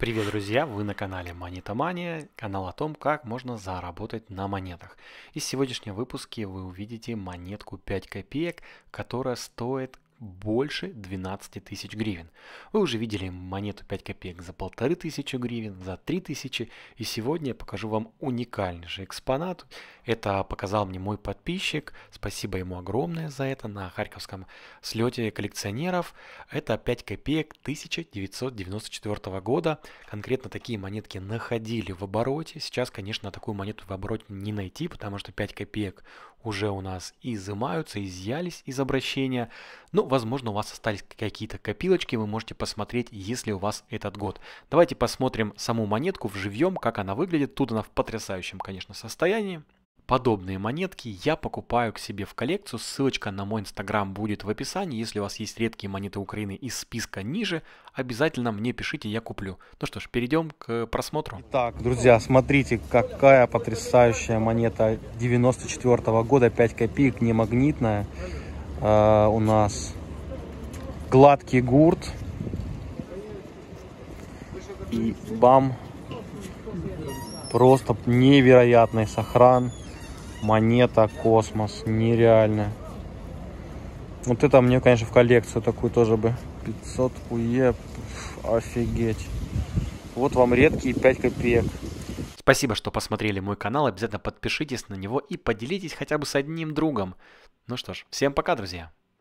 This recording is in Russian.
Привет, друзья! Вы на канале Монетомания, канал о том, как можно заработать на монетах. Из сегодняшнего выпуске вы увидите монетку 5 копеек, которая стоит больше 12 тысяч гривен. Вы уже видели монету 5 копеек за 1500 гривен, за 3000. И сегодня я покажу вам уникальный же экспонат. Это показал мне мой подписчик. Спасибо ему огромное за это на Харьковском слете коллекционеров. Это 5 копеек 1994 года. Конкретно такие монетки находили в обороте. Сейчас, конечно, такую монету в обороте не найти, потому что 5 копеек уже у нас изымаются, изъялись из обращения. Но возможно, у вас остались какие-то копилочки, вы можете посмотреть, если у вас этот год. Давайте посмотрим саму монетку в живьем, как она выглядит. Тут она в потрясающем, конечно, состоянии. Подобные монетки я покупаю к себе в коллекцию, ссылочка на мой инстаграм будет в описании, если у вас есть редкие монеты Украины из списка ниже, обязательно мне пишите, я куплю. Ну что ж, перейдем к просмотру. Итак, друзья, смотрите, какая потрясающая монета 94 -го года, 5 копеек, не магнитная э, у нас гладкий гурт и бам просто невероятный сохран монета космос нереально вот это мне конечно в коллекцию такую тоже бы 500 уе офигеть вот вам редкие 5 копеек Спасибо, что посмотрели мой канал. Обязательно подпишитесь на него и поделитесь хотя бы с одним другом. Ну что ж, всем пока, друзья!